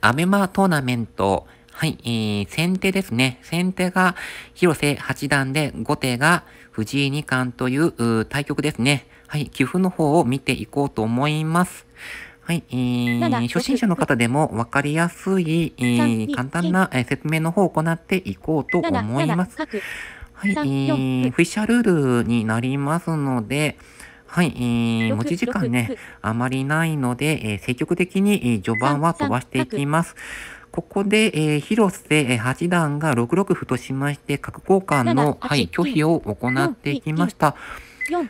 アベマトーナメント。はい、えー、先手ですね。先手が広瀬八段で、後手が藤井二冠という対局ですね。はい、棋譜の方を見ていこうと思います。はい、えー、初心者の方でも分かりやすい、えー、簡単な説明の方を行っていこうと思います。はい、えー、フィッシャルールになりますので、はい、えー、持ち時間ね、あまりないので、えー、積極的に、序盤は飛ばしていきます。ここで、えー、広瀬八段が6六歩としまして、角交換の、はい、拒否を行っていきました。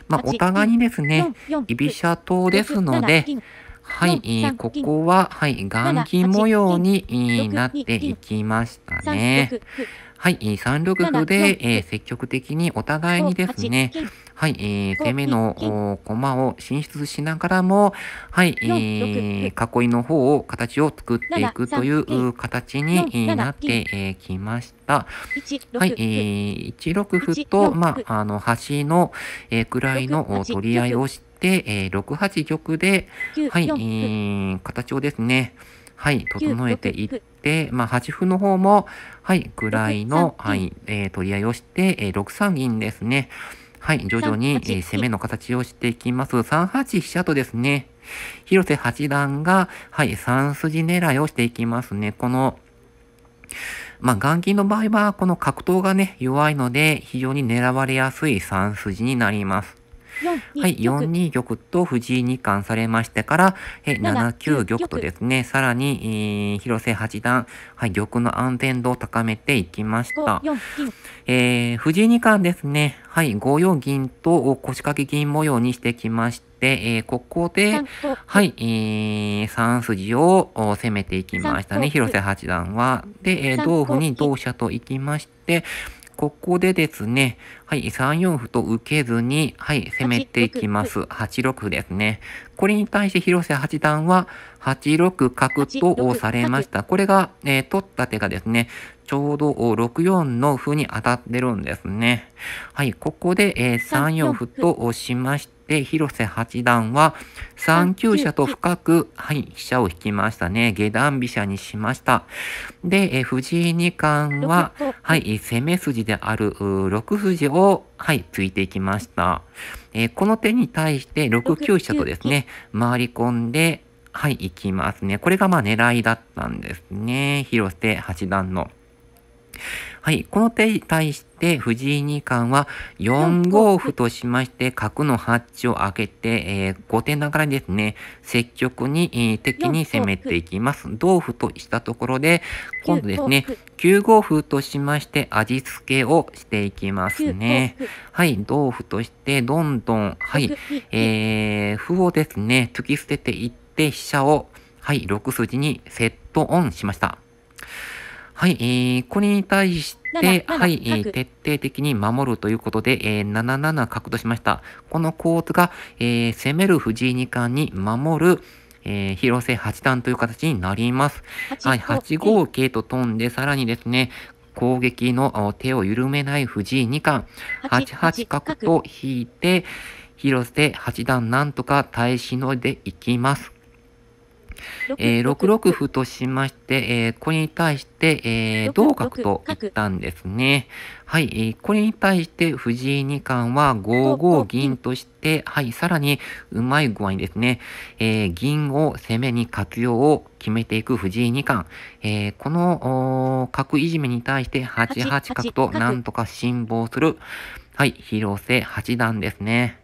まあ、お互いにですね、居飛車党ですので、はい、えー、ここは、はい、眼金模様になっていきましたね。はい、3六歩で、えー、積極的にお互いにですね、はい、えー、攻めの駒を進出しながらも、はい、えー、囲いの方を、形を作っていくという形になってきました。はい、えー、1六歩と、まあ、あの、端の、え位の取り合いをして、えー、6八玉で、はい、えー、形をですね、はい、整えていって、まあ、8歩の方も、はい、位の、はい、えー、取り合いをして、えー、6三銀ですね。はい、徐々に、え攻めの形をしていきます。3八飛車とですね、広瀬八段が、はい、3筋狙いをしていきますね。この、まあ、眼筋の場合は、この格闘がね、弱いので、非常に狙われやすい3筋になります。はい、4二玉と藤井二冠されましてから、え7九玉とですね、さらに、えー、広瀬八段、はい、玉の安全度を高めていきました。えー、藤井二冠ですね、はい、5四銀と腰掛け銀模様にしてきまして、えー、ここで、はい、えー、3筋を攻めていきましたね、広瀬八段は。で、えー、同歩に同飛車と行きまして、ここでですね、はい、3四歩と受けずに、はい、攻めていきます。8六歩ですね。これに対して広瀬八段は、8六角と押されました。これが、えー、取った手がですね、ちょうど6-4の歩に当たってるんですね。はい、ここで、えー、3四歩と押しまして、広瀬八段は3九飛車と深く、はい、飛車を引きましたね。下段飛車にしました。で、えー、藤井二冠は、はい、攻め筋である6筋を、はい、突いていきました。えー、この手に対して6九飛車とですね、回り込んで、はい、いきますね。これがまあ狙いだったんですね。広瀬八段の。はい、この手に対して藤井二冠は4五歩としまして角のハッチを開けて、えー、後手ながらですね、積極に、えー、敵に攻めていきます。同歩としたところで、今度ですね、9五歩としまして味付けをしていきますね。はい、同歩としてどんどん、はい、えー、歩をですね、突き捨てていって飛車を、はい、6筋にセットオンしました。はい、えー、これに対して、はい、えー、徹底的に守るということで、えー、7七角としました。この構図が、えー、攻める藤井二冠に守る、えー、広瀬八段という形になります。はい、8五桂と飛んで、さらにですね、攻撃の手を緩めない藤井二冠、8八角と引いて、広瀬八段なんとか耐え忍いでいきます。えー、6六歩としまして、えー、これに対して、えー、同角と言ったんですね。はい、えー、これに対して藤井二冠は5五銀として、はい、さらにうまい具合にですね、えー、銀を攻めに活用を決めていく藤井二冠。えー、この角いじめに対して8八角となんとか辛抱する、はい、広瀬八段ですね。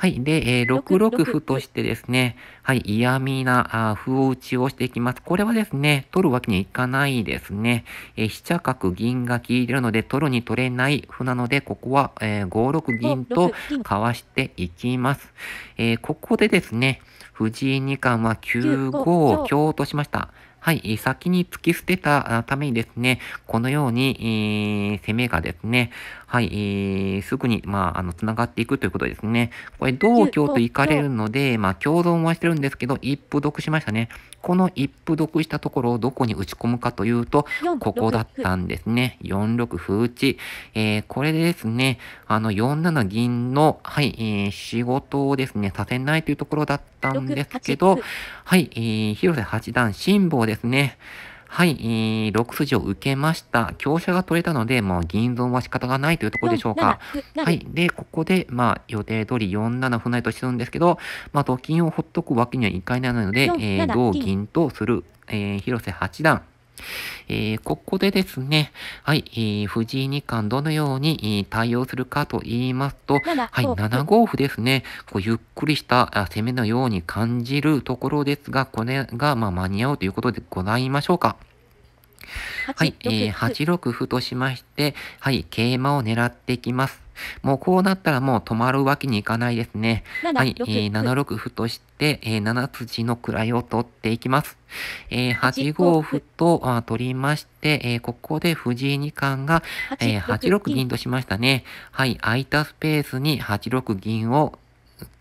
はい。で、えー、6六歩としてですね、はい、嫌味な歩を打ちをしていきます。これはですね、取るわけにいかないですね。えー、飛車角銀が効いてるので、取るに取れない歩なので、ここは、えー、5六銀とかわしていきます。えー、ここでですね、藤井二冠は9五香としました。はい、先に突き捨てたためにですね、このように、えー、攻めがですね、はい、えー、すぐに、まあ、あの、繋がっていくということですね。これ、同郷と行かれるので、まあ、共存はしてるんですけど、一歩読しましたね。この一歩読したところをどこに打ち込むかというと、ここだったんですね。4六歩打ち。えー、これでですね、あの、4七銀の、はい、えー、仕事をですね、させないというところだったんですけど、はい、えー、広瀬八段、辛抱ですね。はい、えー、6筋を受けました。強者が取れたので、もう銀損は仕方がないというところでしょうか。はい。で、ここで、まあ、予定通り4七歩成としてるんですけど、まあ、と金をほっとくわけにはいかないので、えー、同銀とする、えー、広瀬八段。えー、ここでですね、はい、えー、藤井二冠どのように、対応するかと言いますと、はい、7五歩ですね、こうゆっくりした攻めのように感じるところですが、これが、まあ、間に合うということでございましょうか。はい、えー、8六歩としまして、はい、桂馬を狙っていきます。もうこうなったらもう止まるわけにいかないですね。はい、えー、7六歩として、えー、7筋の位を取っていきます。えー、8五歩とあ取りまして、えー、ここで藤井二冠が、えー、8六銀としましたね。はい、空いたスペースに8六銀を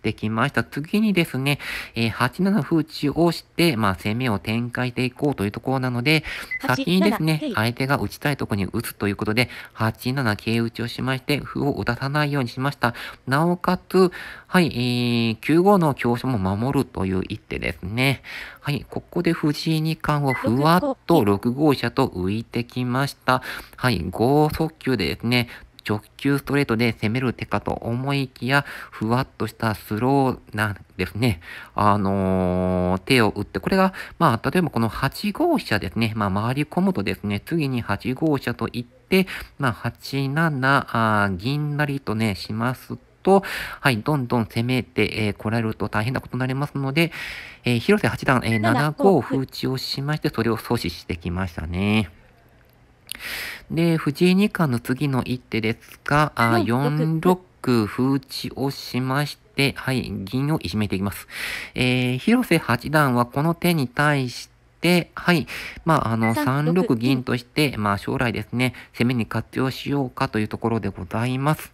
できました。次にですね、えー、8七風ちをして、まあ、攻めを展開していこうというところなので、先にですね、相手が打ちたいところに打つということで、8七桂打ちをしまして、歩を打たさないようにしました。なおかつ、はい、えー、9五の強者も守るという一手ですね。はい、ここで藤井二冠をふわっと6五飛車と浮いてきました。はい、5速球でですね、直球ストレートで攻める手かと思いきや、ふわっとしたスローなですね、あのー、手を打って、これが、まあ、例えばこの8号車ですね、まあ、回り込むとですね、次に8号車といって、まあ、8七銀なりとね、しますと、はい、どんどん攻めて、えー、来られると大変なことになりますので、えー、広瀬八段、えー、7五歩打ちをしまして、それを阻止してきましたね。で、藤井二冠の次の一手ですが、あ4六歩打ちをしまして、はい、銀をいじめていきます。えー、広瀬八段はこの手に対して、で、はい。まあ、あの、3六銀として、まあ、将来ですね、攻めに活用しようかというところでございます。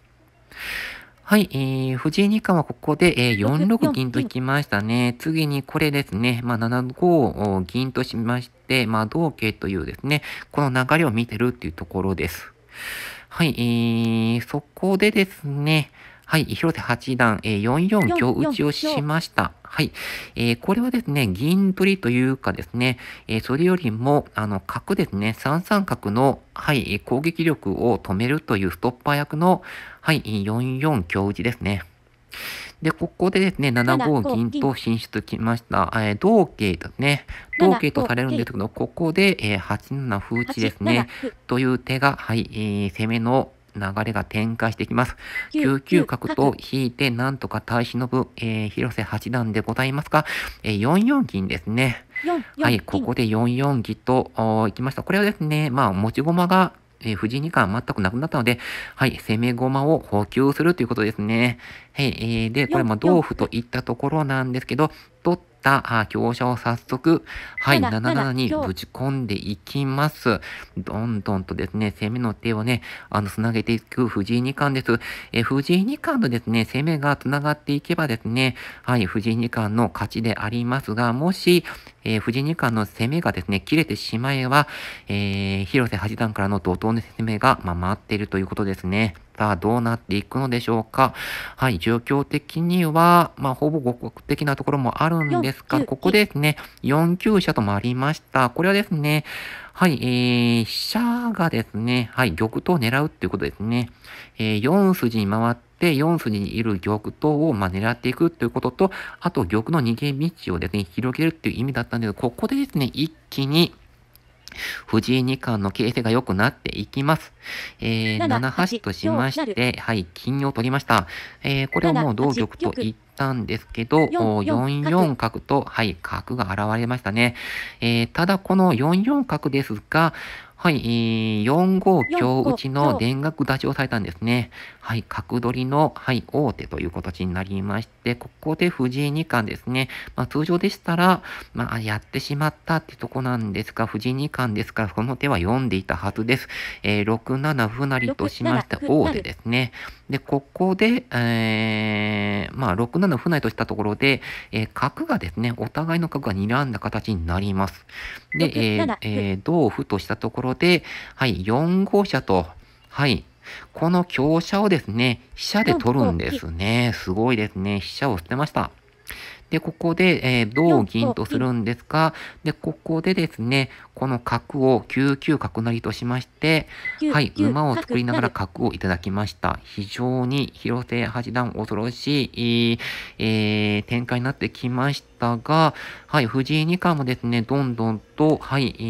はい、えー、藤井二冠はここで、えー、4六銀と行きましたね。次にこれですね、まあ、7五銀としまして、まあ、同桂というですね、この流れを見てるっていうところです。はい、えー、そこでですね、はい、広瀬八段、えー、4四香打ちをしました。はい、えー、これはですね、銀取りというかですね、えー、それよりも、あの、角ですね、3三角の、はい、攻撃力を止めるというストッパー役の、はい、4四香打ちですね。で、ここでですね、7五銀と進出きました。えー、同桂とね、同桂とされるんですけど、ここで、えー、8七歩打ちですね、という手が、はい、えー、攻めの、流れが展開してきます。9九角と引いて、なんとか耐え忍ぶ、えー、広瀬八段でございますが、えー、4四銀ですね。はい、ここで4四銀と行きました。これはですね、まあ、持ち駒がえー、藤井二冠全くなくなったので、はい、攻め駒を補給するということですね。はい、えー、で、これも同歩といったところなんですけど、あ、、強者を早速、はい、77にぶち込んでいきます。どんどんとですね、攻めの手をね、あの、繋げていく藤井二冠です。え、藤井二冠とですね、攻めが繋がっていけばですね、はい、藤井二冠の勝ちでありますが、もし、えー、藤井二冠の攻めがですね、切れてしまえば、えー、広瀬八段からの怒涛の攻めが、まあ、っているということですね。さあ、どうなっていくのでしょうか。はい、状況的には、まあ、ほぼ互角的なところもあるんですが、ここですね、4九飛車ともありました。これはですね、はい、えー、飛車がですね、はい、玉頭を狙うっていうことですね。えー、4筋に回って、4筋にいる玉頭を、まあ、狙っていくっていうことと、あと玉の逃げ道をですね、広げるっていう意味だったんですけど、ここでですね、一気に、藤井二冠の形勢が良くなっていきます。えー、7八としまして、はい、金を取りました。えー、これをもう同玉と言ったんですけど、4四角と、はい、角が現れましたね。えー、ただこの4四角ですが、はい、えー、4五橋打ちの田楽立ちをされたんですね。はい、角取りの、はい、王手という形になりまして、ここで藤井二冠ですね。まあ、通常でしたら、まあ、やってしまったってとこなんですが、藤井二冠ですから、この手は読んでいたはずです。えー、6七歩成としまして王手ですね。で、ここで、えー、まあ、6七歩成としたところで、えー、角がですね、お互いの角が睨んだ形になります。で、えーえー、同歩としたところで、はい、4五飛車と、はい、この香車をですね、飛車で取るんですね。すごいですね。飛車を捨てました。で、ここで、えー、同銀とするんですが、で、ここでですね、この角を9九角成としまして、はい、馬を作りながら角をいただきました。非常に広瀬八段恐ろしい、えー、展開になってきましたが、はい、藤井二冠もですね、どんどんと、はい、え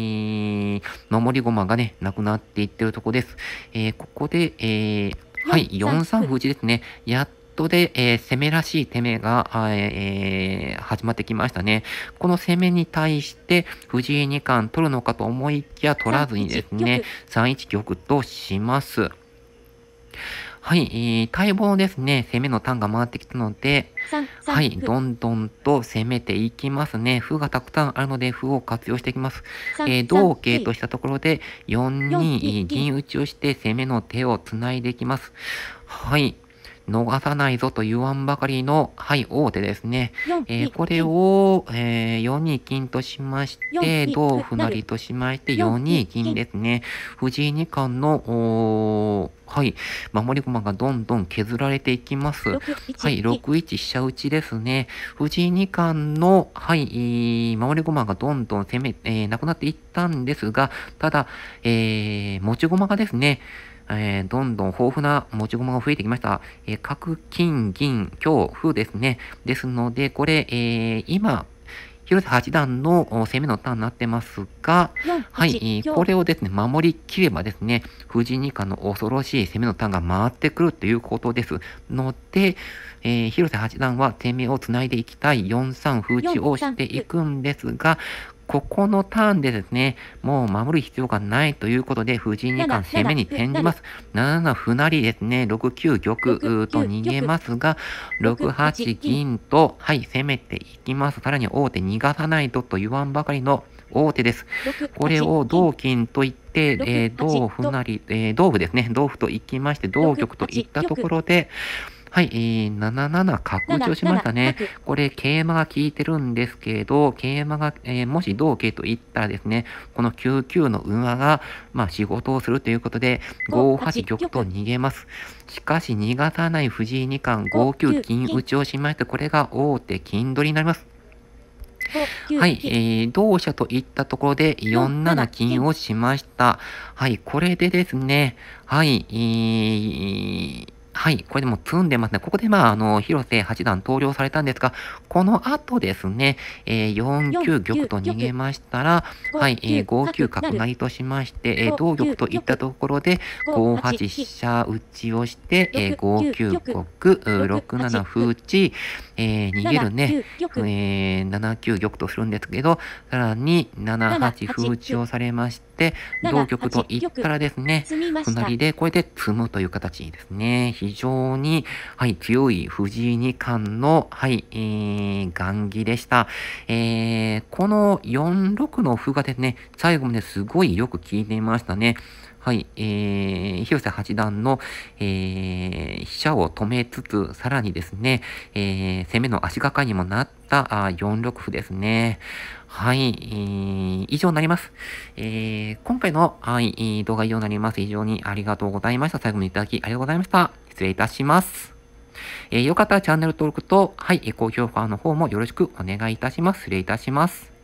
ー、守り駒がね、なくなっていってるとこです。えー、ここで、えー、はい、4三歩打ちですね。やっトで、えー、攻めらしい攻めが、えー、始まってきましたね。この攻めに対して、藤井二冠取るのかと思いきや取らずにですね、3一玉とします。はい、えー、待望ですね、攻めのターンが回ってきたので、はい、どんどんと攻めていきますね。歩がたくさんあるので、歩を活用していきます。えー、同桂としたところで、4二銀打ちをして、攻めの手をつないでいきます。はい。逃さないぞと言わんばかりの、はい、王手ですね。えー、これを、えー、4二金としまして、同歩成としまして、4二金ですね。藤井二冠の、はい、守り駒がどんどん削られていきます。はい、6一飛車打ちですね。藤井二冠の、はい、守り駒がどんどん攻め、えー、なくなっていったんですが、ただ、えー、持ち駒がですね、えー、どんどん豊富な持ち駒が増えてきました。えー、角、金、銀、強、風ですね。ですので、これ、えー、今、広瀬八段の攻めのターンになってますが、はい、これをですね、守りきればですね、藤二冠の恐ろしい攻めのターンが回ってくるということですので、えー、広瀬八段は攻めをつないでいきたい4三風地をしていくんですが、ここのターンでですね、もう守る必要がないということで、藤井二冠攻めに転じます。7七歩成ですね、6九玉と逃げますが、6八銀と、はい、攻めていきます。さらに王手逃がさないとと言わんばかりの王手です。これを同金と言って、同歩成、同歩ですね、同歩と行きまして、同玉といったところで、はい、えー、7七角打ちをしましたね。これ、桂馬が効いてるんですけど、桂馬が、えー、もし同桂と言ったらですね、この9九の馬が、まあ、仕事をするということで、5八玉と逃げます。しかし、逃がさない藤井二冠、5九金打ちをしまして、これが大手金取りになります。はい、えー、同社といったところで4七金をしました。はい、これでですね、はい、えー、はい、これでも積んでますね。ここで、まあ、あの、広瀬八段投了されたんですが、この後ですね、えー、4九玉と逃げましたら、はい、えー、5九角成としまして、えー、同玉といったところで、5八飛車打ちをして、えー、5九玉、6七歩打ち、えー、逃げるね、えー、7九玉とするんですけど、さらに7八歩打ちをされまして、、同玉と言ったらですね、隣でこれで積むという形ですね。非常に、はい、強い藤井二冠の、はい、えー、雁木でした。えー、この4六の歩がですね、最後まですごいよく効いていましたね。はい、えー、広瀬八段の、えー、飛車を止めつつ、さらにですね、えー、攻めの足がかりにもなったあ4六歩ですね。はい、えー、以上になります。えー、今回の、はい、動画以上になります。非常にありがとうございました。最後までいただきありがとうございました。失礼いたします。えー、よかったらチャンネル登録と、はい、高評価の方もよろしくお願いいたします。失礼いたします。